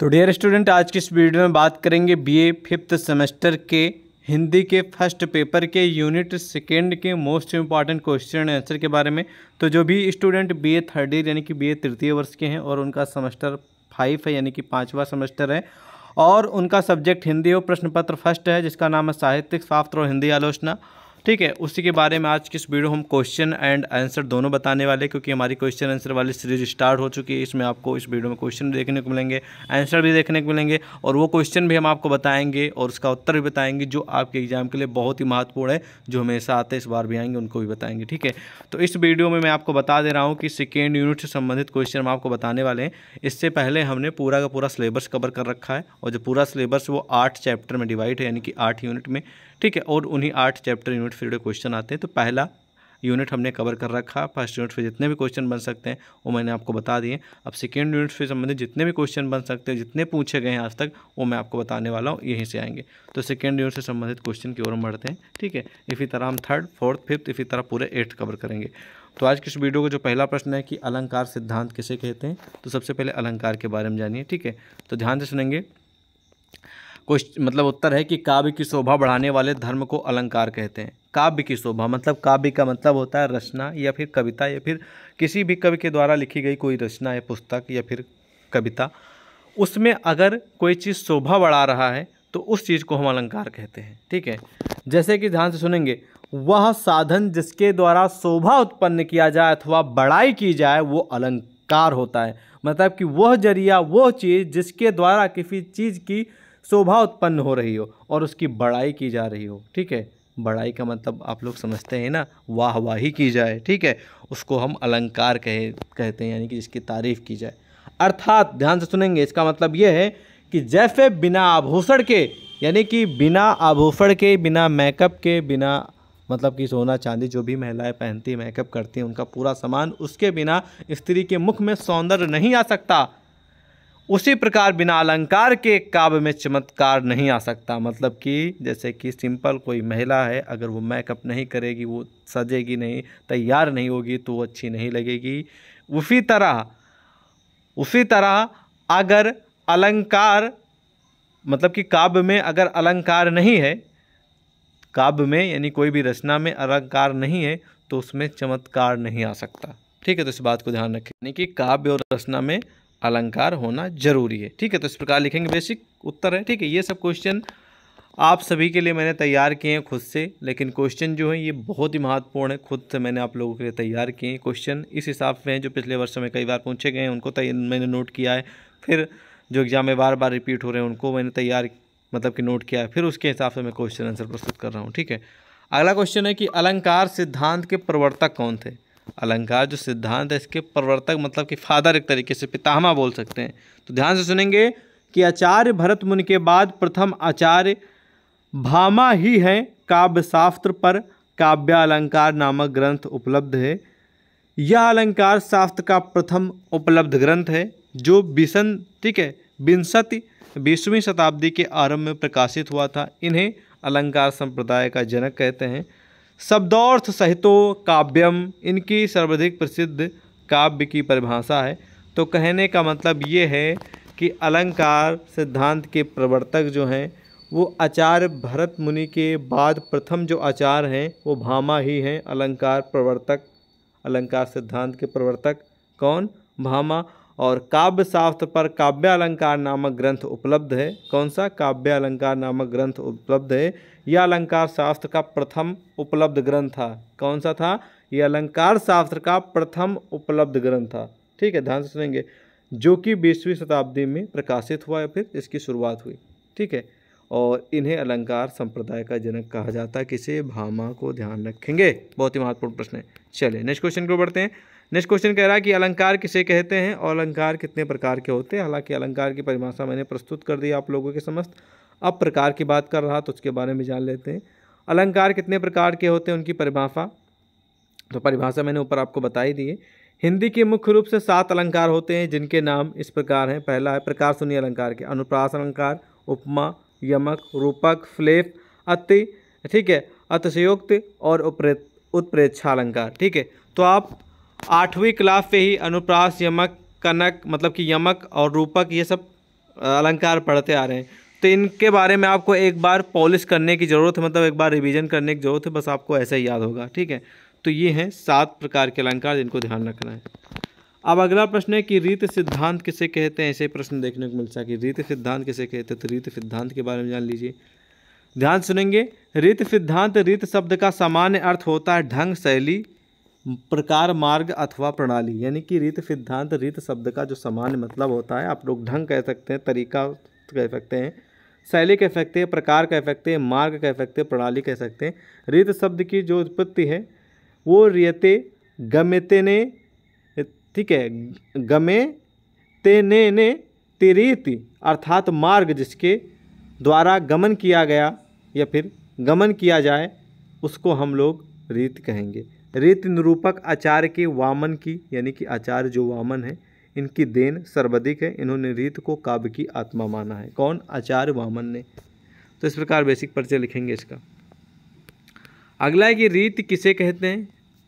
तो dear student आज की इस वीडियो में बात करेंगे बीए फिफ्थ सेमेस्टर के हिंदी के फर्स्ट पेपर के यूनिट सेकेंड के मोस्ट इंपॉर्टेंट क्वेश्चन आंसर के बारे में तो जो भी स्टूडेंट बीए थर्ड ईयर यानी कि बीए तृतीय वर्ष के हैं और उनका सेमेस्टर फाइव है यानी कि पाँचवा सेमेस्टर है और उनका सब्जेक्ट हिंदी और प्रश्न पत्र फर्स्ट है जिसका नाम है साहित्यिक शास्त्र और हिंदी आलोचना ठीक है उसी के बारे में आज किस वीडियो हम क्वेश्चन एंड आंसर दोनों बताने वाले क्योंकि हमारी क्वेश्चन आंसर वाली सीरीज स्टार्ट हो चुकी है इसमें आपको इस वीडियो में क्वेश्चन देखने को मिलेंगे आंसर भी देखने को मिलेंगे और वो क्वेश्चन भी हम आपको बताएंगे और उसका उत्तर भी बताएंगे जो आपके एग्जाम के लिए बहुत ही महत्वपूर्ण है जो हमेशा आते इस बार भी आएंगे उनको भी बताएंगे ठीक है तो इस वीडियो में मैं आपको बता दे रहा हूँ कि सेकेंड यूनिट से संबंधित क्वेश्चन हम आपको बताने वाले हैं इससे पहले हमने पूरा का पूरा सिलेबस कवर कर रखा है और जो पूरा सिलेबस वो आठ चैप्टर में डिवाइड है यानी कि आठ यूनिट में ठीक है और उन्हीं आठ चैप्टर यूनिट फिर क्वेश्चन आते हैं तो पहला यूनिट हमने कवर कर रखा फर्स्ट यूनिट से जितने भी क्वेश्चन बन सकते हैं वो मैंने आपको बता दिए अब सेकेंड यूनिट से संबंधित जितने भी क्वेश्चन बन सकते हैं जितने पूछे गए हैं आज तक वो मैं आपको बताने वाला हूँ यहीं से आएंगे तो सेकेंड यूनिट से संबंधित क्वेश्चन की ओर हम बढ़ते हैं ठीक है इसी तरह हम थर्ड फोर्थ फिफ्थ इसी तरह पूरे एट्थ कवर करेंगे तो आज की इस वीडियो का जो पहला प्रश्न है कि अलंकार सिद्धांत किसे कहते हैं तो सबसे पहले अलंकार के बारे में जानिए ठीक है तो ध्यान से सुनेंगे क्वेश्चन मतलब उत्तर है कि काव्य की शोभा बढ़ाने वाले धर्म को अलंकार कहते हैं काव्य की शोभा मतलब काव्य का मतलब होता है रचना या फिर कविता या फिर किसी भी कवि के द्वारा लिखी गई कोई रचना या पुस्तक या फिर कविता उसमें अगर कोई चीज़ शोभा बढ़ा रहा है तो उस चीज़ को हम अलंकार कहते हैं ठीक है जैसे कि ध्यान से सुनेंगे वह साधन जिसके द्वारा शोभा उत्पन्न किया जाए अथवा बढ़ाई की जाए वो अलंकार होता है मतलब कि वह जरिया वह चीज़ जिसके द्वारा किसी चीज़ की शोभा उत्पन्न हो रही हो और उसकी बड़ाई की जा रही हो ठीक है बड़ाई का मतलब आप लोग समझते हैं ना वाहवाही की जाए ठीक है उसको हम अलंकार कहे कहते हैं यानी कि जिसकी तारीफ की जाए अर्थात ध्यान से सुनेंगे इसका मतलब यह है कि जैसे बिना आभूषण के यानी कि बिना आभूषण के बिना मेकअप के बिना मतलब कि सोना चांदी जो भी महिलाएं पहनती मेकअप करती हैं उनका पूरा सामान उसके बिना स्त्री के मुख में सौंदर्य नहीं आ सकता उसी प्रकार बिना अलंकार के काव्य में चमत्कार नहीं आ सकता मतलब कि जैसे कि सिंपल कोई महिला है अगर वो मेकअप नहीं करेगी वो सजेगी नहीं तैयार नहीं होगी तो वो अच्छी नहीं लगेगी उसी तरह उसी तरह अगर अलंकार मतलब कि काव्य में अगर अलंकार नहीं है काव्य में यानी कोई भी रचना में अलंकार नहीं है तो उसमें चमत्कार नहीं आ सकता ठीक है तो इस बात को ध्यान रखें यानी कि काव्य और रचना में अलंकार होना जरूरी है ठीक है तो इस प्रकार लिखेंगे बेसिक उत्तर है ठीक है ये सब क्वेश्चन आप सभी के लिए मैंने तैयार किए हैं खुद से लेकिन क्वेश्चन जो है ये बहुत ही महत्वपूर्ण है खुद से मैंने आप लोगों के लिए तैयार किए हैं क्वेश्चन इस हिसाब से हैं जो पिछले वर्ष में कई बार पूछे गए हैं उनको मैंने नोट किया है फिर जो एग्ज़ाम में बार बार रिपीट हो रहे हैं उनको मैंने तैयार मतलब कि नोट किया है फिर उसके हिसाब से मैं क्वेश्चन आंसर प्रस्तुत कर रहा हूँ ठीक है अगला क्वेश्चन है कि अलंकार सिद्धांत के प्रवर्तक कौन थे अलंकार जो सिद्धांत है इसके प्रवर्तक मतलब कि फादर एक तरीके से पितामा बोल सकते हैं तो ध्यान से सुनेंगे कि आचार्य भरत मुनि के बाद प्रथम आचार्य भामा ही हैं काव्य शास्त्र पर अलंकार नामक ग्रंथ उपलब्ध है यह अलंकार शास्त्र का प्रथम उपलब्ध ग्रंथ है जो बिशन ठीक है विंशति बीसवीं शताब्दी के आरंभ में प्रकाशित हुआ था इन्हें अलंकार संप्रदाय का जनक कहते हैं शब्दार्थ सहितो काव्यम इनकी सर्वाधिक प्रसिद्ध काव्य की परिभाषा है तो कहने का मतलब ये है कि अलंकार सिद्धांत के प्रवर्तक जो हैं वो आचार्य भरत मुनि के बाद प्रथम जो आचार हैं वो भामा ही हैं अलंकार प्रवर्तक अलंकार सिद्धांत के प्रवर्तक कौन भामा और काव्य शास्त्र पर काव्य अलंकार नामक ग्रंथ उपलब्ध है कौन सा काव्य अलंकार नामक ग्रंथ उपलब्ध है यह अलंकार शास्त्र का प्रथम उपलब्ध ग्रंथ था कौन सा था यह अलंकार शास्त्र का प्रथम उपलब्ध ग्रंथ था ठीक है ध्यान से सुनेंगे जो कि बीसवीं शताब्दी में प्रकाशित हुआ या फिर इसकी शुरुआत हुई ठीक है और इन्हें अलंकार संप्रदाय का जनक कहा जाता है किसे भामा को ध्यान रखेंगे बहुत ही महत्वपूर्ण प्रश्न है चलिए नेक्स्ट क्वेश्चन को बढ़ते हैं नेक्स्ट क्वेश्चन कह रहा है कि अलंकार किसे कहते हैं और अलंकार कितने प्रकार के होते हैं हालांकि अलंकार की परिभाषा मैंने प्रस्तुत कर दी आप लोगों के समस्त अब प्रकार की बात कर रहा तो उसके बारे में जान लेते हैं अलंकार कितने प्रकार के होते हैं उनकी परिभाषा तो परिभाषा मैंने ऊपर आपको बताई दी है हिंदी के मुख्य रूप से सात अलंकार होते हैं जिनके नाम इस प्रकार हैं पहला है प्रकार सुनी अलंकार के अनुप्रास अलंकार उपमा यमक रूपक फ्लेप अति ठीक है अतिशयोक्त और उपरे उत्प्रेक्षा अलंकार ठीक है तो आप आठवीं क्लास से ही अनुप्रास यमक कनक मतलब कि यमक और रूपक ये सब अलंकार पढ़ते आ रहे हैं तो इनके बारे में आपको एक बार पॉलिश करने की ज़रूरत है मतलब एक बार रिवीजन करने की ज़रूरत है बस आपको ऐसा ही याद होगा ठीक है तो ये हैं सात प्रकार के अलंकार जिनको ध्यान रखना है अब अगला प्रश्न है कि रीत सिद्धांत किसे कहते हैं ऐसे प्रश्न देखने को मिल कि रीत सिद्धांत किसे कहते हैं तो रीत सिद्धांत के बारे में जान लीजिए ध्यान सुनेंगे रीत सिद्धांत रीत शब्द का सामान्य अर्थ होता है ढंग शैली प्रकार मार्ग अथवा प्रणाली यानी कि रीत सिद्धांत रीत शब्द का जो सामान्य मतलब होता है आप लोग ढंग कह सकते हैं तरीका कह सकते हैं शैली कह सकते हैं प्रकार कह सकते हैं मार्ग कह सकते हैं प्रणाली कह सकते हैं रीत शब्द की जो उत्पत्ति है वो रियते गमेते ने ठीक है गमे ते ने ने तिरीति अर्थात मार्ग जिसके द्वारा गमन किया गया या फिर गमन किया जाए उसको हम लोग रीत कहेंगे रेत निरूपक आचार्य के वामन की यानी कि आचार्य जो वामन है इनकी देन सर्वाधिक है इन्होंने रीत को काव्य की आत्मा माना है कौन आचार्य वामन ने तो इस प्रकार बेसिक परिचय लिखेंगे इसका अगला है कि रीत किसे कहते हैं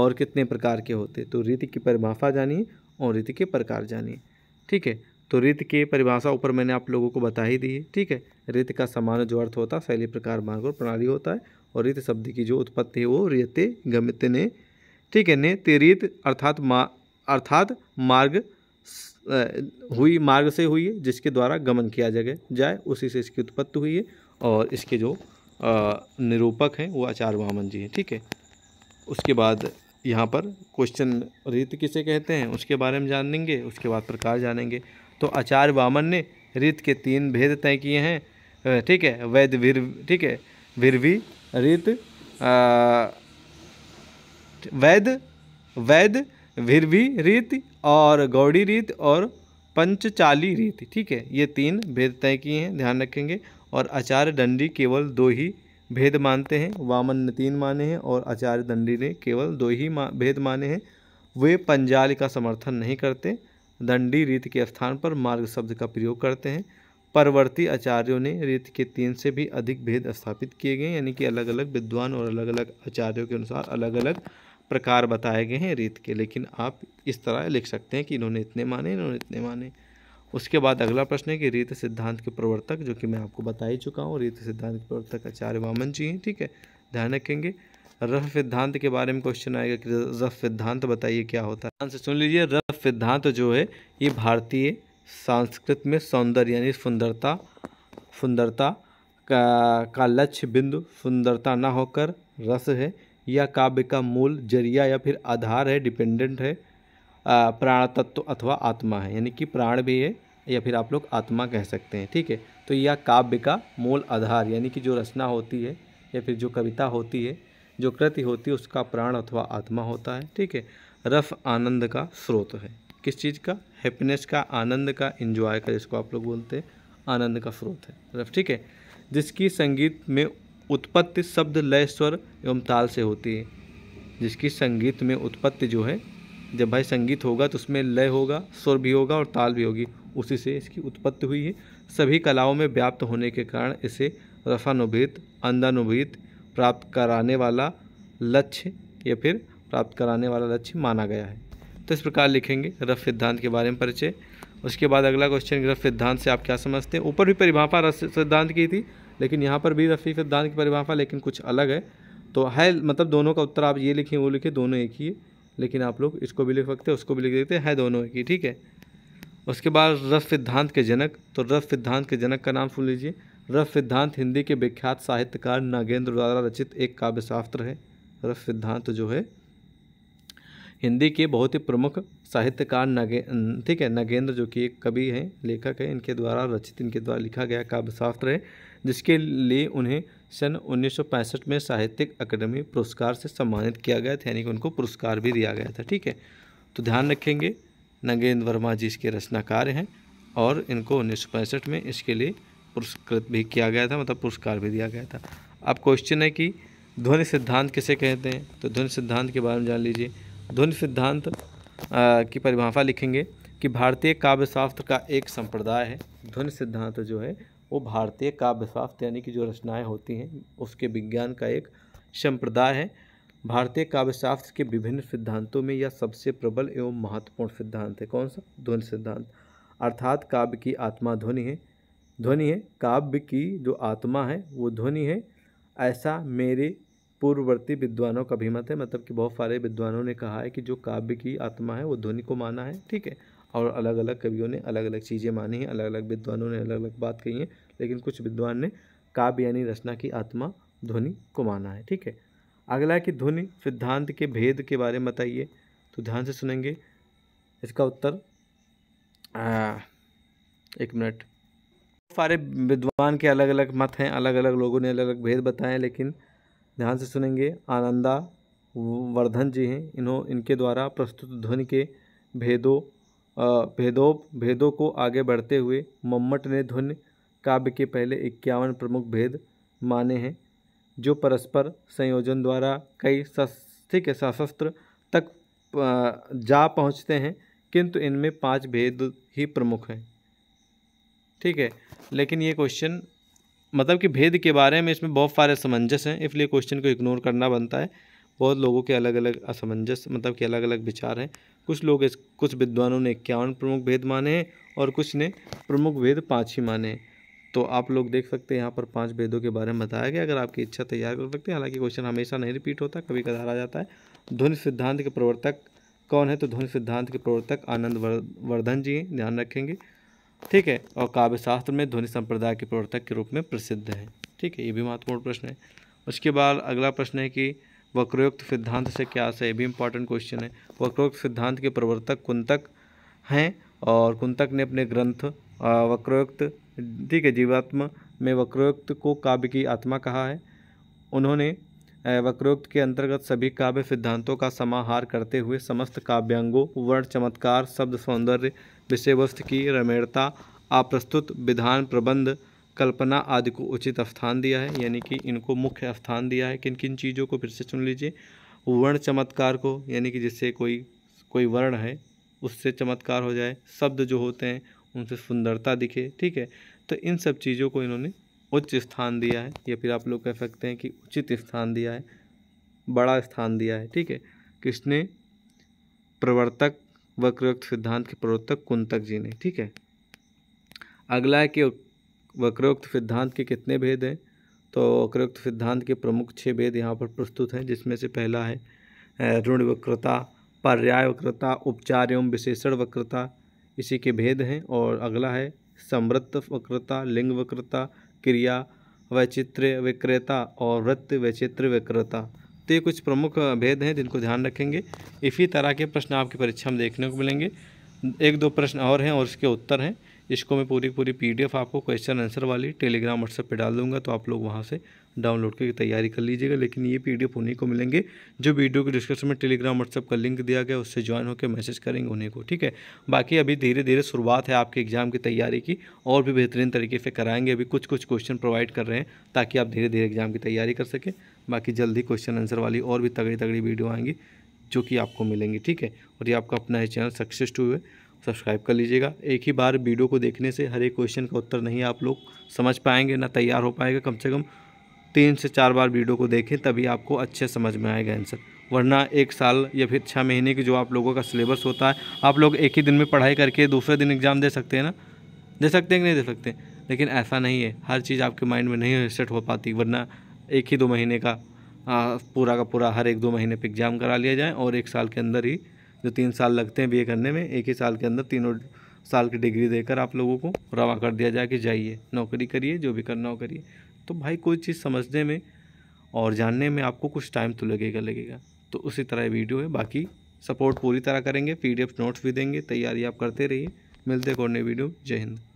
और कितने प्रकार के होते हैं तो रीत की परिभाषा जानिए और रीत के प्रकार जानिए ठीक है तो रीत की परिभाषा ऊपर मैंने आप लोगों को बता ही दी है ठीक है रीत का समान जो अर्थ होता है शैली प्रकार मार्ग और प्रणाली होता है और रीत शब्द की जो उत्पत्ति है वो रियते गमित ने ठीक है ने तेरीत अर्थात मा अर्थात मार्ग हुई मार्ग से हुई है जिसके द्वारा गमन किया जाए जाए उसी से इसकी उत्पत्ति हुई है और इसके जो निरूपक हैं वो आचार्य वामन जी हैं ठीक है उसके बाद यहाँ पर क्वेश्चन रीत किसे कहते हैं उसके बारे में जानेंगे उसके बाद प्रकार जानेंगे तो आचार्य वामन ने रीत के तीन भेद तय किए हैं ठीक है वैद वीर ठीक है वीरवी रीत वैद वैद भिरवी रीत और गौड़ी रीत और पंचचाली रीत ठीक है ये तीन भेद तय किए हैं ध्यान रखेंगे और आचार्य दंडी केवल दो ही भेद मानते हैं वामन ने तीन माने हैं और आचार्य दंडी ने केवल दो ही मा, भेद माने हैं वे पंजाल का समर्थन नहीं करते दंडी रीत के स्थान पर मार्ग शब्द का प्रयोग करते हैं परवर्ती आचार्यों ने रीत के तीन से भी अधिक भेद स्थापित किए गए यानी कि अलग अलग विद्वान और अलग अलग आचार्यों के अनुसार अलग अलग प्रकार बताए गए हैं रीत के लेकिन आप इस तरह लिख सकते हैं कि इन्होंने इतने माने इन्होंने इतने माने उसके बाद अगला प्रश्न है कि रीत सिद्धांत के प्रवर्तक जो कि मैं आपको बता ही चुका हूँ रीत सिद्धांत के प्रवर्तक आचार्य वामन जी हैं ठीक है ध्यान रखेंगे रफ सिद्धांत के बारे में क्वेश्चन आएगा कि रफ सिद्धांत बताइए क्या होता है आंसर सुन लीजिए रफ सिद्धांत जो है ये भारतीय संस्कृत में सौंदर्य यानी सुंदरता सुंदरता का, का लक्ष्य बिंदु सुंदरता ना होकर रस है या काव्य का मूल जरिया या फिर आधार है डिपेंडेंट है प्राण तत्व अथवा आत्मा है यानी कि प्राण भी है या फिर आप लोग आत्मा कह सकते हैं ठीक है तो यह काव्य का मूल आधार यानी कि जो रचना होती है या फिर जो कविता होती है जो कृति होती है उसका प्राण अथवा आत्मा होता है ठीक है रफ आनंद का स्रोत है किस चीज़ का हैप्पीनेस का आनंद का एंजॉय का जिसको आप लोग बोलते हैं आनंद का स्रोत है रफ ठीक है जिसकी संगीत में उत्पत्ति शब्द लय स्वर एवं ताल से होती है जिसकी संगीत में उत्पत्ति जो है जब भाई संगीत होगा तो उसमें लय होगा स्वर भी होगा और ताल भी होगी उसी से इसकी उत्पत्ति हुई है सभी कलाओं में व्याप्त होने के कारण इसे रफानुभित अंधानुभित प्राप्त कराने वाला लक्ष्य या फिर प्राप्त कराने वाला लक्ष्य माना गया है तो इस प्रकार लिखेंगे रफ सिद्धांत के बारे में परिचय उसके बाद अगला क्वेश्चन रफ सिद्धांत से आप क्या समझते हैं ऊपर भी परिभाषा रस सिद्धांत की थी लेकिन यहाँ पर भी रफी सिद्धांत की परिभाषा लेकिन कुछ अलग है तो है मतलब दोनों का उत्तर आप ये लिखें वो लिखें दोनों एक ही है लेकिन आप लोग इसको भी लिख सकते हैं उसको भी लिख देते हैं है दोनों एक ही ठीक है उसके बाद रस सिद्धांत के जनक तो रस सिद्धांत के जनक का नाम सुन लीजिए रस सिद्धांत हिंदी के विख्यात साहित्यकार नागेंद्र द्वारा रचित एक काव्यशास्त्र है रस सिद्धांत जो है हिंदी के बहुत ही प्रमुख साहित्यकार नगे ठीक है नगेंद्र जो कि एक कवि हैं लेखक हैं इनके द्वारा रचित इनके द्वारा लिखा गया काव्यशास्त्र है जिसके लिए उन्हें सन उन्नीस में साहित्यिक अकादमी पुरस्कार से सम्मानित किया गया था यानी कि उनको पुरस्कार भी दिया गया था ठीक है तो ध्यान रखेंगे नगेंद्र वर्मा जी इसके रचनाकार हैं और इनको उन्नीस में इसके लिए पुरस्कृत भी किया गया था मतलब पुरस्कार भी दिया गया था अब क्वेश्चन है कि ध्वनि सिद्धांत किसे कहते हैं तो ध्वनि सिद्धांत के बारे में जान लीजिए ध्वनि सिद्धांत की परिभाषा लिखेंगे कि भारतीय काव्य शास्त्र का एक संप्रदाय है ध्वनि सिद्धांत जो है वो भारतीय काव्य शास्त्र यानी कि जो रचनाएं होती हैं उसके विज्ञान का एक संप्रदाय है भारतीय काव्यशास्त्र के विभिन्न सिद्धांतों में यह सबसे प्रबल एवं महत्वपूर्ण सिद्धांत है कौन सा ध्वनि सिद्धांत अर्थात काव्य की आत्मा ध्वनि है ध्वनि है काव्य की जो आत्मा है वो ध्वनि है ऐसा मेरे पूर्ववर्ती विद्वानों का भी मत है मतलब कि बहुत सारे विद्वानों ने कहा है कि जो काव्य की आत्मा है वो ध्वनि को माना है ठीक है और अलग अलग कवियों ने अलग अलग चीज़ें मानी हैं अलग अलग विद्वानों ने अलग अलग बात कही है लेकिन कुछ विद्वान ने काव्य यानी रचना की आत्मा ध्वनि को माना है ठीक है अगला है कि ध्वनि सिद्धांत के भेद के बारे में बताइए तो ध्यान से सुनेंगे इसका उत्तर आ, एक मिनट सारे विद्वान के अलग अलग मत हैं अलग अलग लोगों ने अलग अलग भेद बताए हैं लेकिन ध्यान से सुनेंगे आनंदा वर्धन जी हैं इन्हों इनके द्वारा प्रस्तुत ध्वनि के भेदों भेदों भेदों को आगे बढ़ते हुए मम्मट ने ध्वनि काव्य के पहले इक्यावन प्रमुख भेद माने हैं जो परस्पर संयोजन द्वारा कई शस्त्र सशस्त्र तक जा पहुंचते हैं किंतु इनमें पांच भेद ही प्रमुख हैं ठीक है लेकिन ये क्वेश्चन मतलब कि भेद के बारे में इसमें बहुत सारे असमंजस हैं इसलिए क्वेश्चन को इग्नोर करना बनता है बहुत लोगों के अलग अलग असमंजस मतलब कि अलग अलग विचार हैं कुछ लोग इस कुछ विद्वानों ने इक्यावन प्रमुख भेद माने हैं और कुछ ने प्रमुख भेद पाँच ही माने हैं तो आप लोग देख सकते हैं यहाँ पर पांच भेदों के बारे में बताया गया अगर आपकी इच्छा तैयार कर सकते हैं हालांकि क्वेश्चन हमेशा नहीं रिपीट होता कभी कदार आ जाता है ध्वनि सिद्धांत के प्रवर्तक कौन है तो ध्वनि सिद्धांत के प्रवर्तक आनंद वर्धन जी ध्यान रखेंगे ठीक है और काव्यशास्त्र में ध्वनि संप्रदाय के प्रवर्तक के रूप में प्रसिद्ध हैं ठीक है ये भी महत्वपूर्ण प्रश्न है उसके बाद अगला प्रश्न है कि वक्रोक्त सिद्धांत से क्या आशय है भी इंपॉर्टेंट क्वेश्चन है वक्रोक्त सिद्धांत के प्रवर्तक कुंतक हैं और कुंतक ने अपने ग्रंथ वक्रोक्त ठीक है जीवात्मा में वक्रोक्त को काव्य की आत्मा कहा है उन्होंने वक्रोक्त के अंतर्गत सभी काव्य सिद्धांतों का समाहार करते हुए समस्त काव्यांगों वर्ण चमत्कार शब्द सौंदर्य विषय वस्तु की रमेणता अप्रस्तुत विधान प्रबंध कल्पना आदि को उचित स्थान दिया है यानी कि इनको मुख्य स्थान दिया है किन किन चीज़ों को फिर से चुन लीजिए वर्ण चमत्कार को यानी कि जिससे कोई कोई वर्ण है उससे चमत्कार हो जाए शब्द जो होते हैं उनसे सुंदरता दिखे ठीक है तो इन सब चीज़ों को इन्होंने उच्च स्थान दिया है या फिर आप लोग कह सकते हैं कि उचित स्थान दिया है बड़ा स्थान दिया है ठीक है किसने प्रवर्तक वक्रोक्त सिद्धांत के प्रवर्तक कुंतक जी ने ठीक है अगला है कि वक्रोक्त सिद्धांत के कितने भेद हैं तो वक्रोक्त सिद्धांत के प्रमुख छः भेद यहाँ पर प्रस्तुत हैं जिसमें से पहला है ऋण वक्रता पर्याय वक्रता उपचार एवं विशेषण वक्रता इसी के भेद हैं और अगला है समृत वक्रता लिंग वक्रता क्रिया वैचित्र विक्रेता और वृत्त वैचित्र विक्रेता तो ये कुछ प्रमुख भेद हैं जिनको ध्यान रखेंगे इसी तरह के प्रश्न आपकी परीक्षा में देखने को मिलेंगे एक दो प्रश्न और हैं और उसके उत्तर हैं इसको मैं पूरी पूरी पीडीएफ आपको क्वेश्चन आंसर वाली टेलीग्राम व्हाट्सएप पे डाल दूंगा तो आप लोग वहाँ से डाउनलोड करके तैयारी कर लीजिएगा लेकिन ये पीडीएफ उन्हीं को मिलेंगे जो वीडियो के डिस्क्रिप्शन में टेलीग्राम व्हाट्सएप का लिंक दिया गया उससे ज्वाइन होकर मैसेज करेंगे उन्हीं को ठीक है बाकी अभी धीरे धीरे शुरुआत है आपके एग्जाम की तैयारी की और भी बेहतरीन तरीके से कराएंगे अभी कुछ कुछ क्वेश्चन प्रोवाइड कर रहे हैं ताकि आप धीरे धीरे एग्जाम की तैयारी कर सकें बाकी जल्दी क्वेश्चन आंसर वाली और भी तगड़ी तगड़ी वीडियो आएंगी जो कि आपको मिलेंगी ठीक है और ये आपका अपना है चैनल सक्सेस टू हुए सब्सक्राइब कर लीजिएगा एक ही बार वीडियो को देखने से हर एक क्वेश्चन का उत्तर नहीं आप लोग समझ पाएंगे ना तैयार हो पाएगा कम से कम तीन से चार बार वीडियो को देखें तभी आपको अच्छे समझ में आएगा आंसर वरना एक साल या फिर छः महीने की जो आप लोगों का सिलेबस होता है आप लोग एक ही दिन में पढ़ाई करके दूसरे दिन एग्ज़ाम दे सकते हैं ना दे सकते हैं कि नहीं दे सकते लेकिन ऐसा नहीं है हर चीज़ आपके माइंड में नहीं सेट हो पाती वरना एक ही दो महीने का आ, पूरा का पूरा हर एक दो महीने पर एग्ज़ाम करा लिया जाए और एक साल के अंदर ही जो तीन साल लगते हैं बी करने में एक ही साल के अंदर तीनों साल की डिग्री देकर आप लोगों को रवा कर दिया जाए कि जाइए नौकरी करिए जो भी करना हो करिए तो भाई कोई चीज़ समझने में और जानने में आपको कुछ टाइम तो लगेगा लगेगा तो उसी तरह वीडियो है बाकी सपोर्ट पूरी तरह करेंगे पी नोट्स भी देंगे तैयारी आप करते रहिए मिलते हैं वीडियो जय हिंद